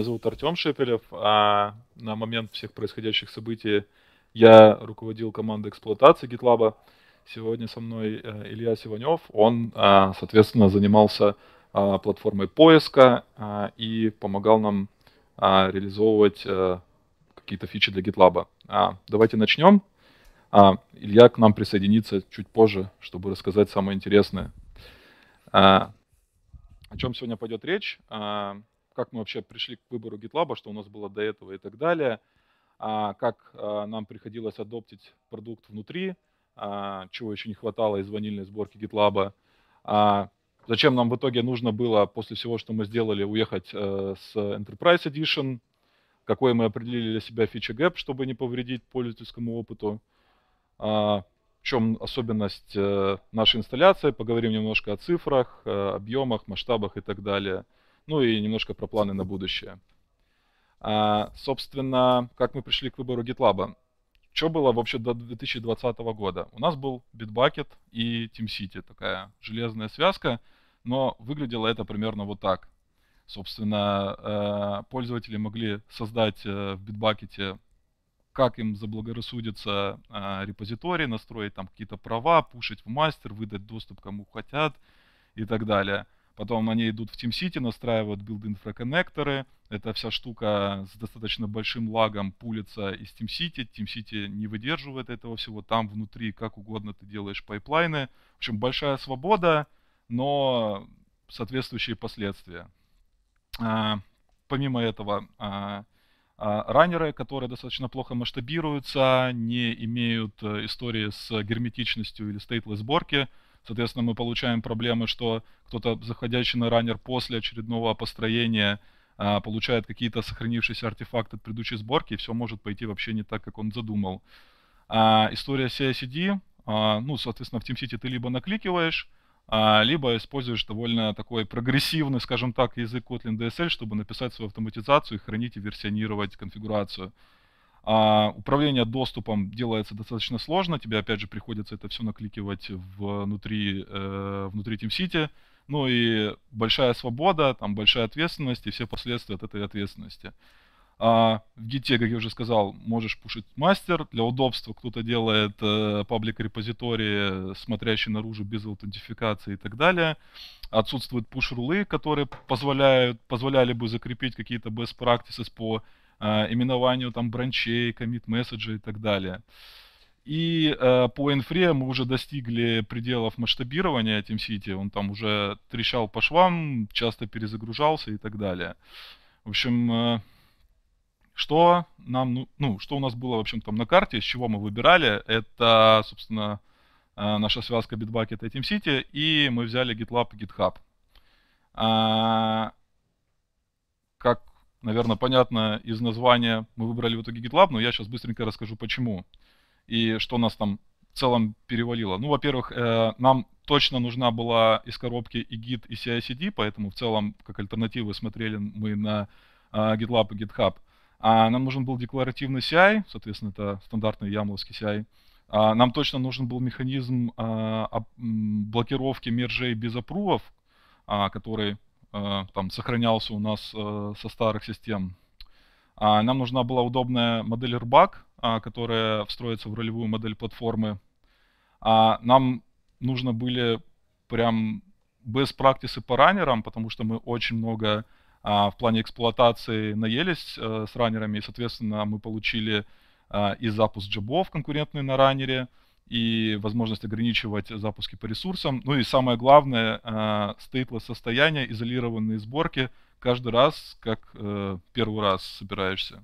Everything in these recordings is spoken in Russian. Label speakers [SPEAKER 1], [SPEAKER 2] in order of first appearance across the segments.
[SPEAKER 1] Меня зовут Артем Шепелев, а на момент всех происходящих
[SPEAKER 2] событий я руководил командой эксплуатации GitLab. Сегодня со мной э, Илья Сиванев. Он, а, соответственно, занимался а, платформой поиска а, и помогал нам реализовывать э, какие-то фичи для GitLab. Давайте начнем. Илья к нам присоединится чуть позже, чтобы рассказать самое интересное. О чем сегодня пойдет речь? как мы вообще пришли к выбору GitLab, что у нас было до этого и так далее, а, как а, нам приходилось адоптить продукт внутри, а, чего еще не хватало из ванильной сборки GitLab, зачем нам в итоге нужно было после всего, что мы сделали, уехать э, с Enterprise Edition, какой мы определили для себя фича гэп, чтобы не повредить пользовательскому опыту, в чем особенность э, нашей инсталляции, поговорим немножко о цифрах, э, объемах, масштабах и так далее – ну и немножко про планы на будущее. А, собственно, как мы пришли к выбору GitLab? Что было вообще до 2020 года? У нас был Bitbucket и TeamCity, такая железная связка, но выглядело это примерно вот так. Собственно, э, пользователи могли создать э, в Bitbucket, как им заблагорассудится, э, репозиторий, настроить там какие-то права, пушить в мастер, выдать доступ кому хотят и так далее – Потом они идут в Team City, настраивают билд-инфраконнекторы. Эта вся штука с достаточно большим лагом пулится из Team City. Team City не выдерживает этого всего. Там внутри как угодно ты делаешь пайплайны. В общем, большая свобода, но соответствующие последствия. А, помимо этого, а, а, раннеры, которые достаточно плохо масштабируются, не имеют э, истории с герметичностью или стейтлой сборки Соответственно, мы получаем проблемы, что кто-то, заходящий на раннер после очередного построения, а, получает какие-то сохранившиеся артефакты от предыдущей сборки, и все может пойти вообще не так, как он задумал. А, история CICD, а, ну, соответственно, в TeamCity ты либо накликиваешь, либо используешь довольно такой прогрессивный, скажем так, язык Kotlin DSL, чтобы написать свою автоматизацию и хранить и версионировать конфигурацию. А управление доступом делается достаточно сложно, тебе опять же приходится это все накликивать внутри, э, внутри TeamCity. Ну и большая свобода, там большая ответственность и все последствия от этой ответственности. А в Git, как я уже сказал, можешь пушить мастер. Для удобства кто-то делает э, репозитории, смотрящий наружу без аутентификации и так далее. Отсутствуют пуш-рулы, которые позволяют, позволяли бы закрепить какие-то best practices по а, именованию там бранчей, commit-месседжей и так далее. И э, по инфре мы уже достигли пределов масштабирования этим сити. Он там уже трещал по швам, часто перезагружался и так далее. В общем, э, что нам, ну, ну, что у нас было, в общем, там на карте, с чего мы выбирали, это, собственно, э, наша связка Bitbucket и сити, и мы взяли GitLab и GitHub. А, как наверное, понятно из названия, мы выбрали в итоге GitLab, но я сейчас быстренько расскажу, почему и что нас там в целом перевалило. Ну, во-первых, э, нам точно нужна была из коробки и Git, и CI-CD, поэтому в целом, как альтернативы, смотрели мы на э, GitLab и GitHub. А нам нужен был декларативный CI, соответственно, это стандартный ямловский CI. А нам точно нужен был механизм а, блокировки мержей без апрувов, а, который Э, там сохранялся у нас э, со старых систем. А, нам нужна была удобная модель RBAC, а, которая встроится в ролевую модель платформы. А, нам нужно были прям без практисы по раннерам, потому что мы очень много в плане эксплуатации наелись э, с раннерами, и, соответственно, мы получили и запуск джобов конкурентный на раннере, и возможность ограничивать запуски по ресурсам. Ну и самое главное, а, стейтлess состояние, изолированные сборки каждый раз, как э, первый раз собираешься.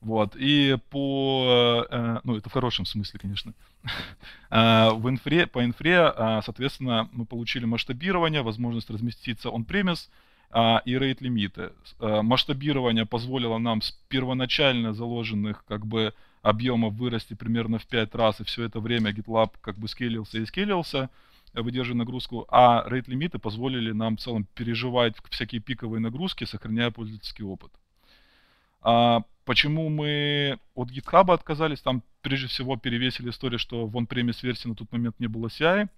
[SPEAKER 2] Вот, и по, э, ну это в хорошем смысле, конечно, а, в инфре, по инфре, а, соответственно, мы получили масштабирование, возможность разместиться on-premise, и рейд-лимиты. Масштабирование позволило нам с первоначально заложенных как бы объемов вырасти примерно в 5 раз, и все это время GitLab как бы скелился и скелился, э, выдерживая нагрузку, а рейд-лимиты позволили нам в целом переживать всякие пиковые нагрузки, сохраняя пользовательский опыт. А почему мы от GitHub отказались? Там прежде всего перевесили историю, что в on-premise версии на тот момент не было CI,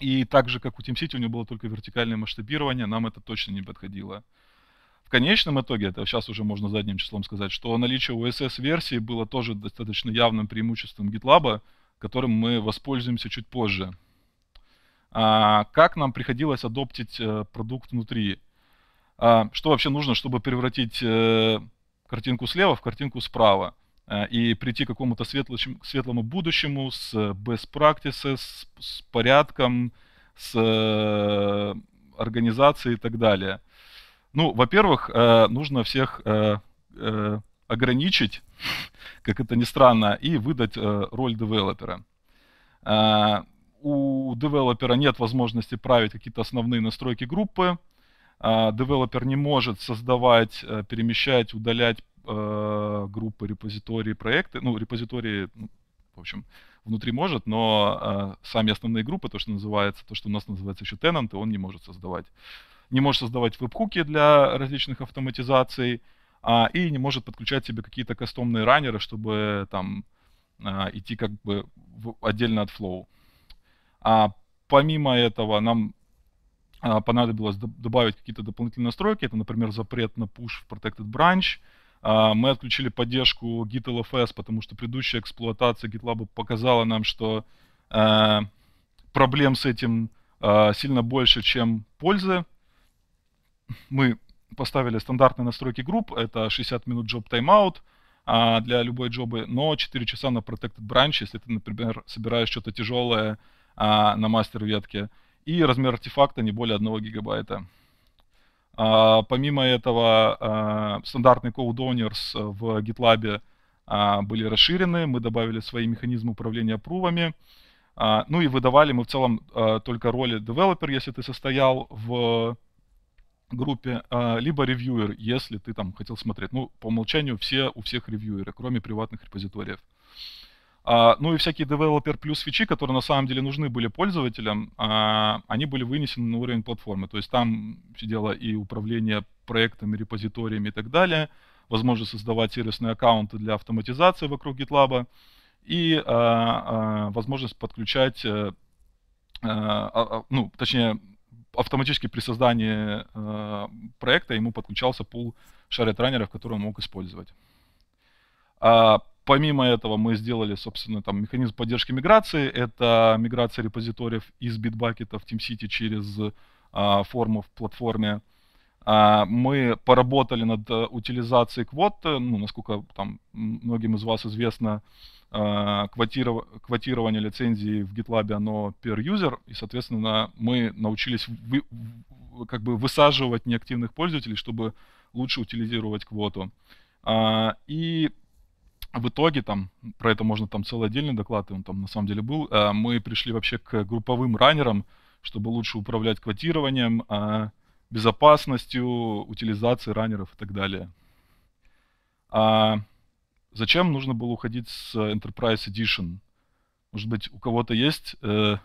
[SPEAKER 2] и так же, как у City у него было только вертикальное масштабирование, нам это точно не подходило в конечном итоге, это сейчас уже можно задним числом сказать, что наличие OSS-версии было тоже достаточно явным преимуществом GitLab, которым мы воспользуемся чуть позже. А, как нам приходилось адоптить э, продукт внутри? А, что вообще нужно, чтобы превратить э, картинку слева в картинку справа? Э, и прийти к какому-то светлому будущему с э, best practices, с порядком, с э, организацией и так далее. Ну, во-первых, э, нужно всех э, э, ограничить, как это ни странно, и выдать роль девелопера. У девелопера нет возможности править какие-то основные настройки группы. Девелопер не может создавать, перемещать, удалять группы, репозитории, проекты. Ну, репозитории, ну, в общем, внутри может, но сами основные группы, то, что называется, то, что у нас называется еще тенанты, он не может создавать не может создавать веб-хуки для различных автоматизаций а, и не может подключать себе какие-то кастомные раннеры, чтобы там а, идти как бы в, отдельно от Flow. А помимо этого нам а, понадобилось добавить какие-то дополнительные настройки, это, например, запрет на push в Protected Branch, а, мы отключили поддержку GitLFS, потому что предыдущая эксплуатация GitLab показала нам, что э, проблем с этим э, сильно больше, чем пользы мы поставили стандартные настройки групп, это 60 минут job timeout а, для любой джобы, но 4 часа на protected branch, если ты, например, собираешь что-то тяжелое а, на мастер ветке, и размер артефакта не более 1 гигабайта. А, помимо этого, а, стандартные code-owners в GitLab а, были расширены, мы добавили свои механизмы управления прувами, а, ну и выдавали мы в целом а, только роли developer, если ты состоял в группе, а, либо ревьюер, если ты там хотел смотреть. Ну, по умолчанию все у всех ревьюеры, кроме приватных репозиториев. А, ну и всякие developer плюс фичи, которые на самом деле нужны были пользователям, а, они были вынесены на уровень платформы. То есть там сидело и управление проектами, репозиториями и так далее, возможность создавать сервисные аккаунты для автоматизации вокруг GitLab и возможность подключать, э, ну, точнее, автоматически при создании э, проекта ему подключался пул шарит-раннеров, который он мог использовать. А, помимо этого мы сделали, собственно, там механизм поддержки миграции. Это миграция репозиториев из Bitbucket в TeamCity через а, форму в платформе. А, мы поработали над э, утилизацией квот, э, ну, насколько там многим из вас известно, а, квотиров... квотирование лицензии в GitLab, оно per user, и, соответственно, мы научились вы... как бы высаживать неактивных пользователей, чтобы лучше утилизировать квоту. А, и в итоге, там, про это можно там целый отдельный доклад, и он там на самом деле был, мы пришли вообще к групповым раннерам, чтобы лучше управлять квотированием, безопасностью, утилизацией раннеров и так далее. А зачем нужно было уходить с Enterprise Edition? Может быть, у кого-то есть, э,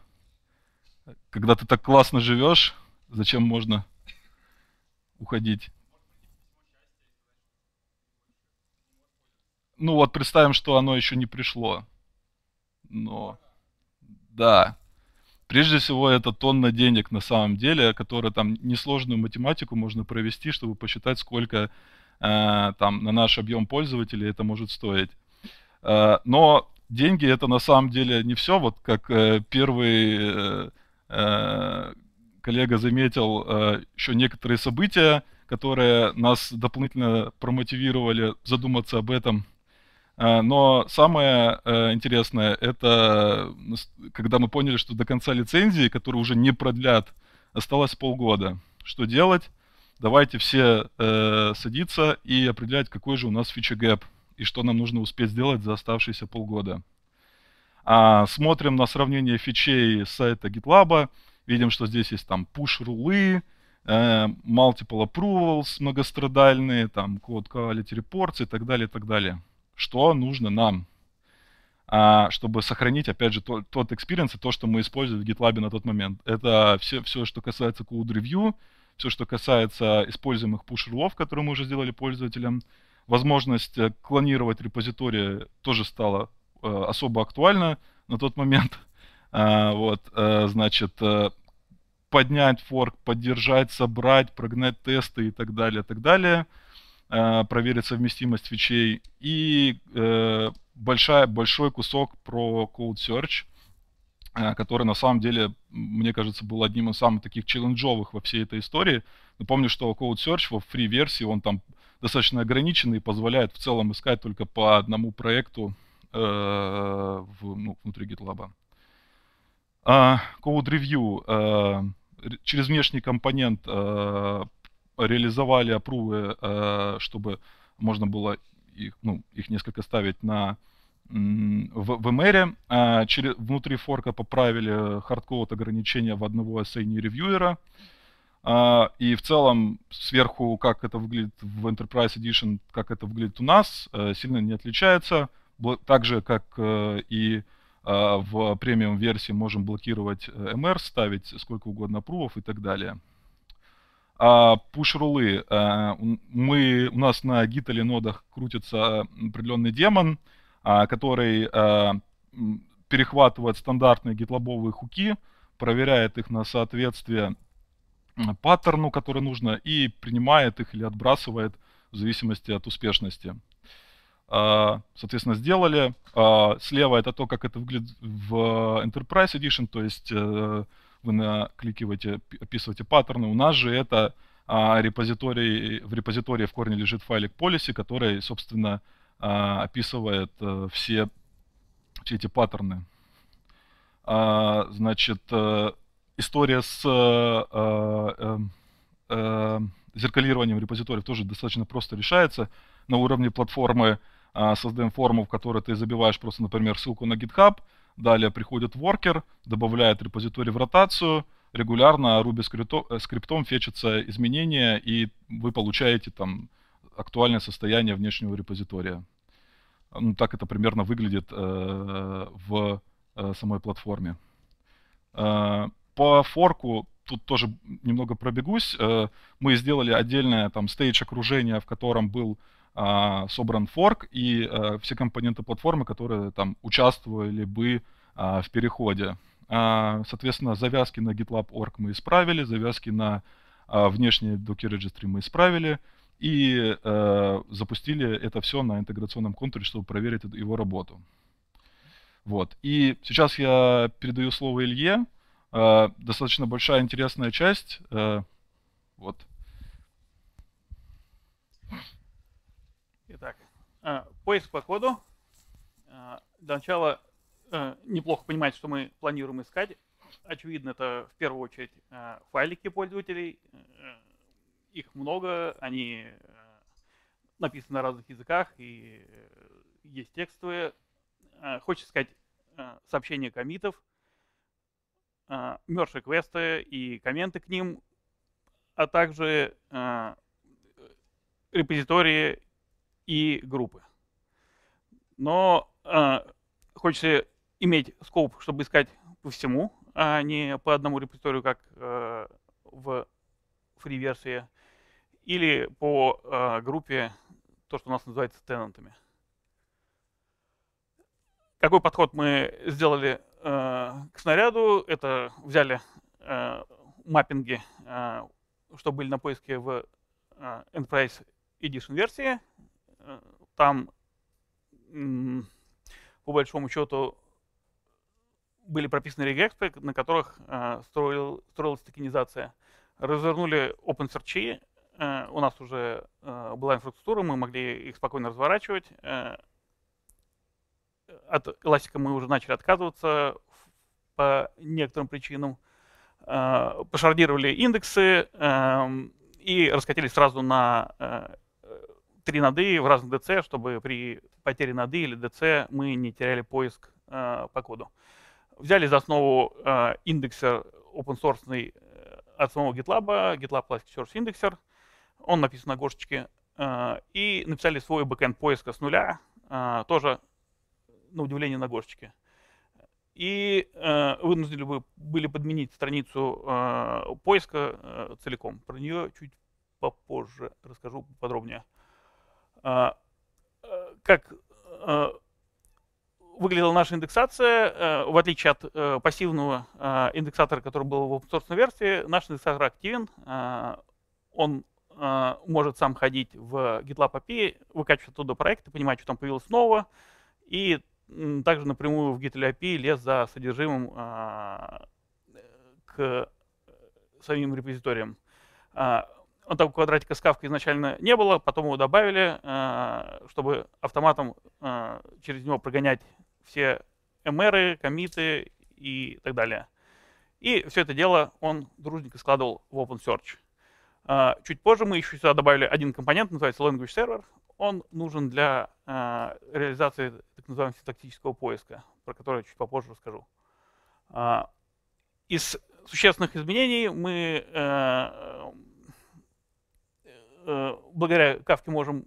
[SPEAKER 2] когда ты так классно живешь, зачем можно уходить? Ну вот представим, что оно еще не пришло. Но да, Прежде всего, это тонна денег на самом деле, которые там несложную математику можно провести, чтобы посчитать, сколько э, там на наш объем пользователей это может стоить. Э, но деньги это на самом деле не все. Вот как э, первый э, э коллега заметил, э, еще некоторые события, которые нас дополнительно промотивировали задуматься об этом – а, но самое э, интересное, это э, когда мы поняли, что до конца лицензии, которую уже не продлят, осталось полгода. Что делать? Давайте все э, садиться и определять, какой же у нас фича гэп и что нам нужно успеть сделать за оставшиеся полгода. А, смотрим на сравнение фичей с сайта GitLab, видим, что здесь есть там push-рулы, э, multiple approvals многострадальные, там код quality reports и так далее, и так далее что нужно нам, а, чтобы сохранить, опять же, тот, experience и то, что мы использовали в GitLab на тот момент. Это все, все что касается code review, все, что касается используемых push рулов которые мы уже сделали пользователям. Возможность э, клонировать репозитории тоже стала э, особо актуальна на тот момент. А, вот, э, значит, поднять форк, поддержать, собрать, прогнать тесты и так далее, так далее – Э, проверить совместимость фичей, и э, большая, большой кусок про Code Search, э, который на самом деле, мне кажется, был одним из самых таких челленджовых во всей этой истории. Напомню, что Code Search во free версии он там достаточно ограниченный и позволяет в целом искать только по одному проекту э, в, ну, внутри GitLab. А. Uh, code Review. Uh, через внешний компонент uh, реализовали опрувы, э, чтобы можно было их, ну, их несколько ставить на в, в MR, а через, внутри форка поправили хардкод ограничения в одного осенний e ревьюера. А, и в целом сверху, как это выглядит в Enterprise Edition, как это выглядит у нас, э, сильно не отличается. Бл так же, как э, и в премиум версии можем блокировать MR, ставить сколько угодно прувов и так далее. А пуш-рулы. Э, мы, у нас на гит нодах крутится определенный демон, а, который э, перехватывает стандартные гитлабовые хуки, проверяет их на соответствие паттерну, который нужно, и принимает их или отбрасывает в зависимости от успешности. А, соответственно, сделали. А, слева это то, как это выглядит в Enterprise Edition, то есть э, вы накликиваете, описываете паттерны. У нас же это а, репозиторий, в репозитории в корне лежит файлик policy, который, собственно, а, описывает а, все, все эти паттерны. А, значит, а, история с а, а, а, зеркалированием репозиториев тоже достаточно просто решается. На уровне платформы а, создаем форму, в которой ты забиваешь просто, например, ссылку на GitHub – Далее приходит worker, добавляет репозиторий в ротацию, регулярно Ruby э, скриптом фетчатся изменения, и вы получаете там актуальное состояние внешнего репозитория. Ну, так это примерно выглядит э, в э, самой платформе. Э, по форку тут тоже немного пробегусь. Э, мы сделали отдельное там стейдж окружение, в котором был а, собран форк и а, все компоненты платформы, которые там участвовали бы а, в переходе. А, соответственно, завязки на GitLab.org мы исправили, завязки на а, внешние Docker Registry мы исправили и э, запустили это все на интеграционном контуре, чтобы проверить его работу. Вот. И сейчас я передаю слово Илье. Э, достаточно большая интересная часть. Э, вот.
[SPEAKER 1] А, поиск по коду. А, для начала э, неплохо понимать, что мы планируем искать. Очевидно, это в первую очередь а, файлики пользователей. Э, их много, они э, написаны на разных языках, и есть текстовые. Хочется сказать сообщения комитов, мерж квесты и комменты к ним, а также репозитории и группы. Но э, хочется иметь скоп, чтобы искать по всему, а не по одному репозиторию, как э, в free-версии, или по э, группе, то, что у нас называется тенантами. Какой подход мы сделали э, к снаряду? Это взяли э, маппинги, э, что были на поиске в э, Enterprise Edition версии, Э, там, по большому счету, были прописаны регексты, на которых э, строил, строилась токенизация. Развернули OpenSearch, э, у нас уже была инфраструктура, мы могли их спокойно разворачивать. От эластика мы уже начали отказываться по некоторым причинам. Пошардировали индексы эм, и раскатились сразу на три ноды в разных DC, чтобы при потере ноды или DC мы не теряли поиск э, по коду. Взяли за основу э, индексер open source э, от самого GitLab, GitLab Plastic Source Indexer. Он написан на горшечке и написали свой бэкэнд поиска с нуля, тоже на удивление на горшечке. И вынуждены бы были подменить страницу поиска целиком. Про нее чуть попозже расскажу подробнее. А, э, как э, выглядела наша индексация, э, в отличие от пассивного индексатора, который был в open source версии, наш индексатор активен, он может сам ходить в GitLab API, выкачивать оттуда проекты, понимать, что там появилось нового, и также напрямую в GitLab API лез за содержимым к самим репозиториям он там квадратика с кавкой изначально не было, потом его добавили, э, чтобы автоматом э, через него прогонять все эмеры, комиты и так далее. И все это дело он дружненько складывал в OpenSearch. Э, чуть позже мы еще сюда добавили один компонент, называется Language Server. Он нужен для реализации так называемого синтактического поиска, про который я чуть попозже расскажу. Из существенных изменений мы э, благодаря кавке можем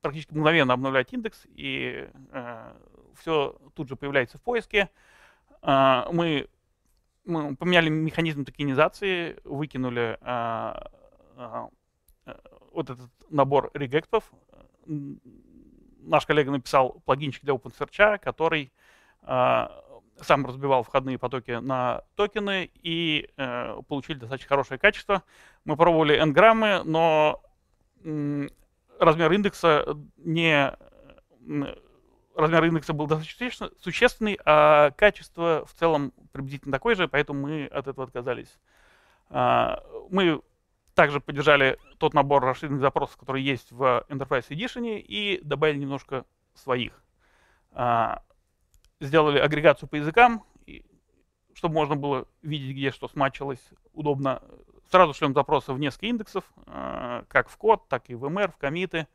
[SPEAKER 1] практически мгновенно обновлять индекс, и э, все тут же появляется в поиске. Э, мы, мы поменяли механизм токенизации, выкинули э, э, вот этот набор регектов Наш коллега написал плагинчик для OpenSearch, который э, сам разбивал входные потоки на токены и э, получили достаточно хорошее качество. Мы пробовали энграммы, но размер индекса не размер индекса был достаточно существенный, а качество в целом приблизительно такое же, поэтому мы от этого отказались. А, мы также поддержали тот набор расширенных запросов, который есть в Enterprise Edition, и добавили немножко своих. А, сделали агрегацию по языкам, чтобы можно было видеть, где что смачилось, удобно сразу шлем запросы в несколько индексов, э, как в код, так и в MR, в комиты.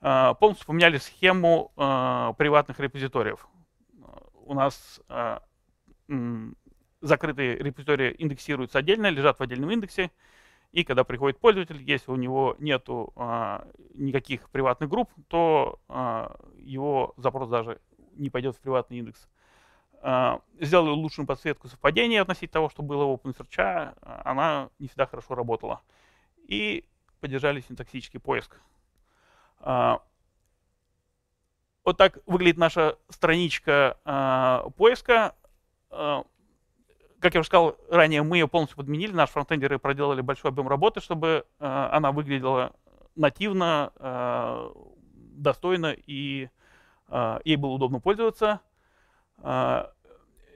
[SPEAKER 1] Э, полностью поменяли схему э, приватных репозиториев. У нас закрытые репозитории индексируются отдельно, лежат в отдельном индексе. И когда приходит пользователь, если у него нет а, никаких приватных групп, то а, его запрос даже не пойдет в приватный индекс. А, сделали лучшую подсветку совпадения относительно того, что было у OpenSearch, а, она не всегда хорошо работала. И поддержали синтаксический поиск. А, вот так выглядит наша страничка поиска. Как я уже сказал ранее, мы ее полностью подменили, наши фронтендеры проделали большой объем работы, чтобы она выглядела нативно, достойно и ей было удобно пользоваться.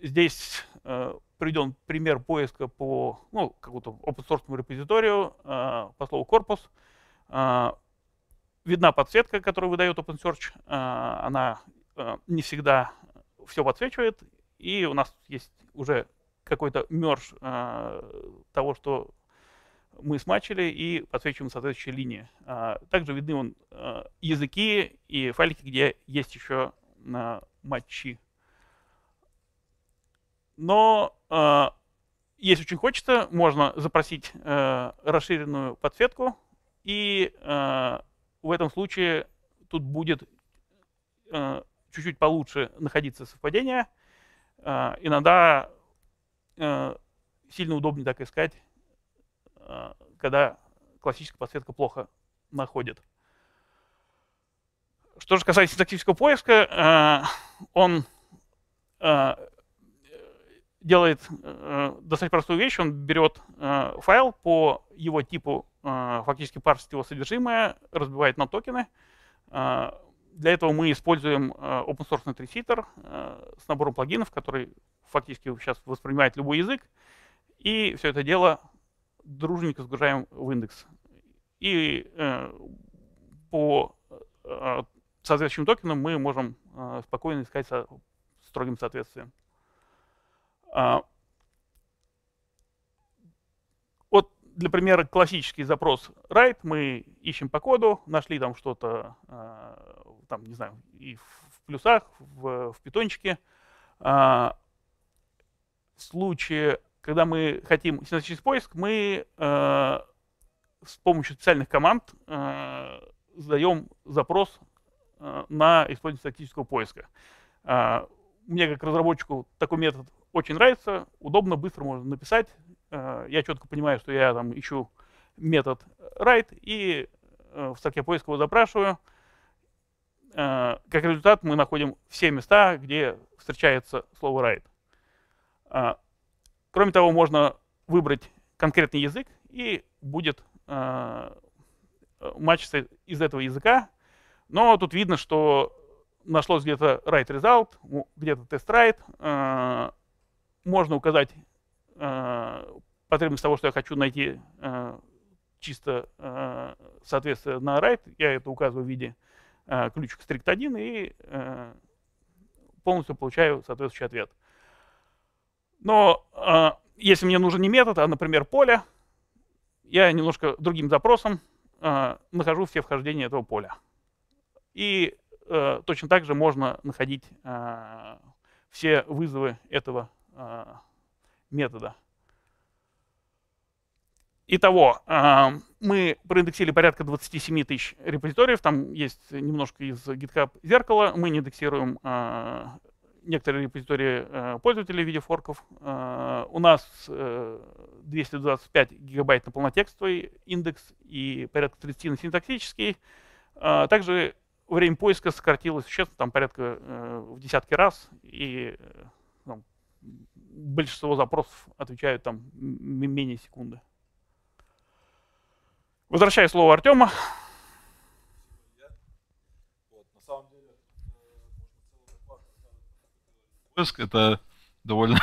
[SPEAKER 1] Здесь э, приведен пример поиска по ну, какому-то open source репозиторию, э, по слову корпус. Э, видна подсветка, которую выдает OpenSearch. Э, она э, не всегда все подсвечивает. И у нас есть уже какой-то мерж э, того, что мы смачили и подсвечиваем соответствующие линии. А, также видны вон, э, языки и файлики, где есть еще а, э, матчи но э, а, если очень хочется, можно запросить э, расширенную подсветку, и э, в этом случае тут будет э, чуть-чуть получше находиться совпадение. Э, иногда э, сильно удобнее так искать, э, когда классическая подсветка плохо находит. Что же касается синтактического поиска, э, он э, делает э, достаточно простую вещь. Он берет э, файл по его типу, э, фактически парсит его содержимое, разбивает на токены. Э, для этого мы используем э, open source треситер э, с набором плагинов, который фактически сейчас воспринимает любой язык. И все это дело дружненько загружаем в индекс. И э, по э, соответствующим токенам мы можем э, спокойно искать со строгим соответствием. А, вот, для примера, классический запрос write, мы ищем по коду, нашли там что-то, а, там, не знаю, и в плюсах, в, в питончике. А, в случае, когда мы хотим через поиск, мы с помощью специальных команд задаем запрос на использование статического поиска. Мне как разработчику такой метод очень нравится, удобно, быстро можно написать. Э, я четко понимаю, что я там ищу метод write и э, в строке поиска его запрашиваю. Э, как результат мы находим все места, где встречается слово write. Кроме того, можно выбрать конкретный язык, и будет матчиться из этого языка. Но тут видно, что нашлось где-то write result, где-то test write, можно указать э, потребность того, что я хочу найти э, чисто э, соответствие на write. Я это указываю в виде э, ключик strict 1 и э, полностью получаю соответствующий ответ. Но э, если мне нужен не метод, а, например, поле, я немножко другим запросом э, нахожу все вхождения этого поля. И э, точно так же можно находить э, все вызовы этого а, метода. Итого, а, мы проиндексили порядка 27 тысяч репозиториев, там есть немножко из GitHub зеркала, мы не индексируем а, некоторые репозитории пользователей в виде форков. У нас 225 э, гигабайт на полнотекстовый индекс и порядка 30 на синтаксический. Также время поиска сократилось существенно, там порядка э, в десятки раз, и э, большинство запросов отвечают там менее секунды. Возвращаю слово Артема.
[SPEAKER 2] поиск, это довольно,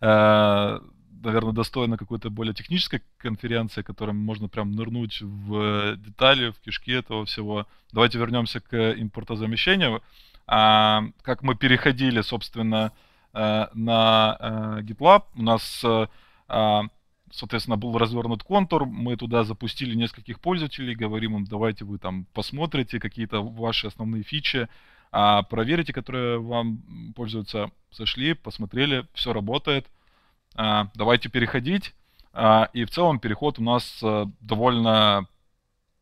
[SPEAKER 2] э, наверное, достойно какой-то более технической конференции, которым можно прям нырнуть в детали, в кишки этого всего. Давайте вернемся к импортозамещению. А, как мы переходили, собственно, Э, на э, GitLab. У нас, э, а, соответственно, был развернут контур, мы туда запустили нескольких пользователей, говорим им, давайте вы там посмотрите какие-то ваши основные фичи, а, проверите, которые вам пользуются, зашли, посмотрели, все работает, а, давайте переходить. И в целом переход у нас довольно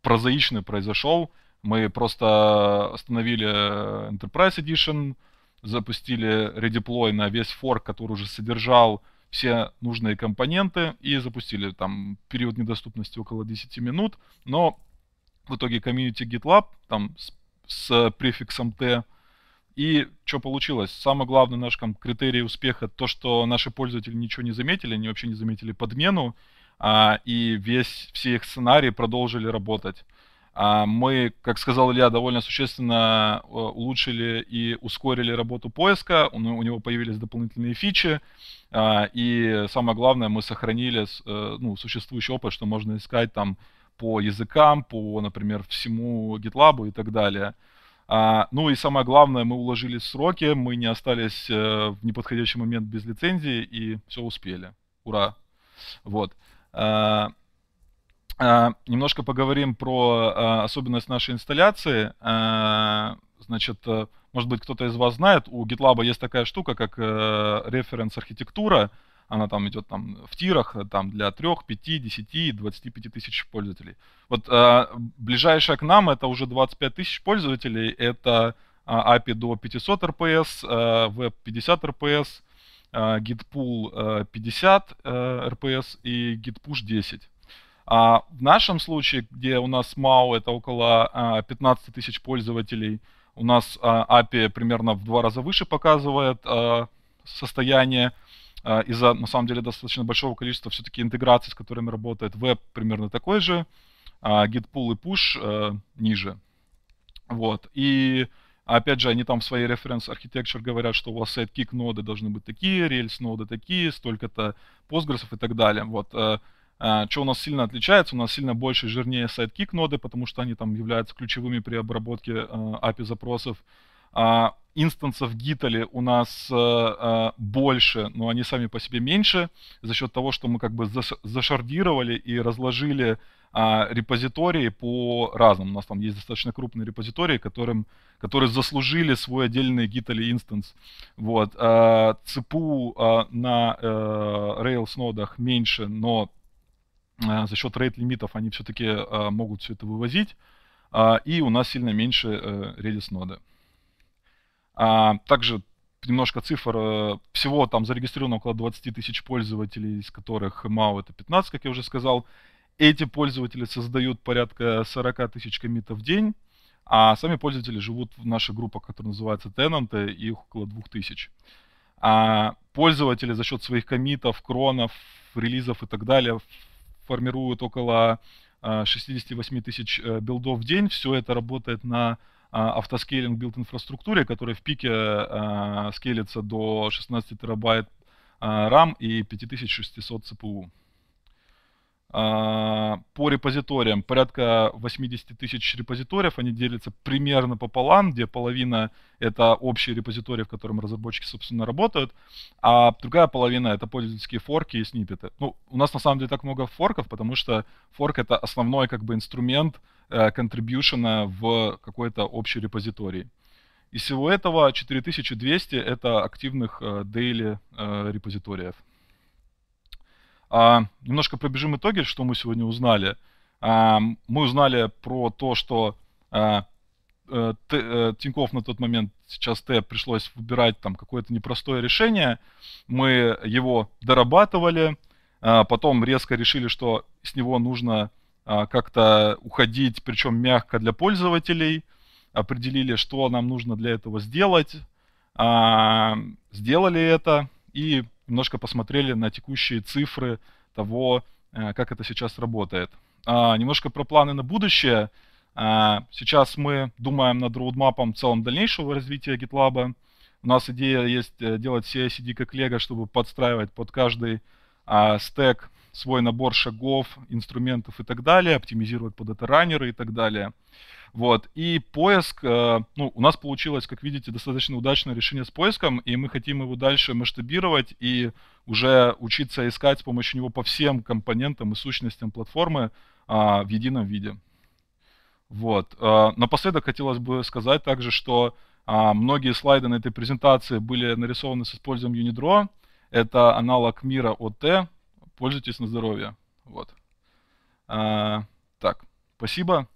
[SPEAKER 2] прозаичный произошел. Мы просто остановили Enterprise Edition, запустили редеплой на весь форк, который уже содержал все нужные компоненты и запустили там период недоступности около 10 минут, но в итоге комьюнити GitLab там с, с префиксом T и что получилось? Самый главный наш там, критерий успеха то, что наши пользователи ничего не заметили, они вообще не заметили подмену, а, и весь все их сценарии продолжили работать. А мы, как сказал Илья, довольно существенно э, улучшили и ускорили работу поиска, у него появились дополнительные фичи, а, и самое главное, мы сохранили э, ну, существующий опыт, что можно искать там по языкам, по, например, всему GitLab и так далее. А, ну и самое главное, мы уложили сроки, мы не остались э, в неподходящий момент без лицензии и все успели. Ура! Вот. А, немножко поговорим про а, особенность нашей инсталляции. А, значит, э, может быть, кто-то из вас знает, у GitLab есть такая штука, как э, референс-архитектура. Она там идет там, в тирах э, там, для 3, 5, 10, 25 тысяч пользователей. Вот ближайшая к нам это уже 25 тысяч пользователей. Это API до 500 RPS, Web 50 RPS, Git Pool 50 RPS и Git Push 10. А в нашем случае, где у нас MAU это около 15 а, тысяч пользователей, у нас а, API примерно в два раза выше показывает а, состояние из-за, на самом деле, достаточно большого количества все-таки интеграций, с которыми работает веб, примерно такой же, git pull и Push ниже. Вот. И опять же, они там в своей референс архитектуре говорят, что у вас сайт кик ноды должны быть такие, рельс ноды такие, столько-то постгрессов и так далее. Вот а, что у нас сильно отличается? У нас сильно больше и жирнее сайдкик ноды, потому что они там являются ключевыми при обработке э, API запросов. А, инстансов Gitali у нас э, э, больше, но они сами по себе меньше за счет того, что мы как бы зашардировали и разложили а, репозитории по разным. У нас там есть достаточно крупные репозитории, которым, которые заслужили свой отдельный Gitali инстанс. Вот. ЦПУ на Rails нодах меньше, но Э, за счет рейд-лимитов они все-таки э, могут все это вывозить, а, и у нас сильно меньше Redis-ноды. Э, а, также немножко цифр. Всего там зарегистрировано около 20 тысяч пользователей, из которых MAU это 15, как я уже сказал. Эти пользователи создают порядка 40 тысяч комитов в день, а сами пользователи живут в нашей группе, которая называется Tenant, и их около 2000. А пользователи за счет своих комитов, кронов, релизов и так далее формируют около 68 а, тысяч э, билдов в день. Все это работает на а, автоскейлинг билд инфраструктуре, которая в пике а, скейлится до 16 терабайт RAM и 5600 CPU. А, по репозиториям порядка 80 тысяч репозиториев, они делятся примерно пополам, где половина это общие репозитории, в котором разработчики, собственно, работают, а другая половина это пользовательские форки и снипеты. Ну, у нас на самом деле так много форков, потому что форк это основной как бы инструмент э, контрибьюшена в какой-то общей репозитории. Из всего этого 4200 это активных daily э, э, репозиториев. А, немножко пробежим итоги, что мы сегодня узнали. А, мы узнали про то, что а, э, э, Тиньков на тот момент, сейчас Т, пришлось выбирать там какое-то непростое решение. Мы его дорабатывали, потом резко решили, что с него нужно как-то уходить, причем мягко для пользователей. Определили, что нам нужно для этого сделать. Сделали это и немножко посмотрели на текущие цифры того, э, как это сейчас работает. А, немножко про планы на будущее. А, сейчас мы думаем над роудмапом в целом дальнейшего развития GitLab. У нас идея есть э, делать CI-CD как лего, чтобы подстраивать под каждый а, стек свой набор шагов, инструментов и так далее, оптимизировать под это раннеры и так далее. Вот. И поиск, э, ну, у нас получилось, как видите, достаточно удачное решение с поиском, и мы хотим его дальше масштабировать и уже учиться искать с помощью него по всем компонентам и сущностям платформы э, в едином виде. Вот. Э, напоследок хотелось бы сказать также, что а, многие слайды на этой презентации были нарисованы с использованием Unidro. Это аналог мира ОТ, Пользуйтесь на здоровье.
[SPEAKER 1] Вот. А, так, спасибо.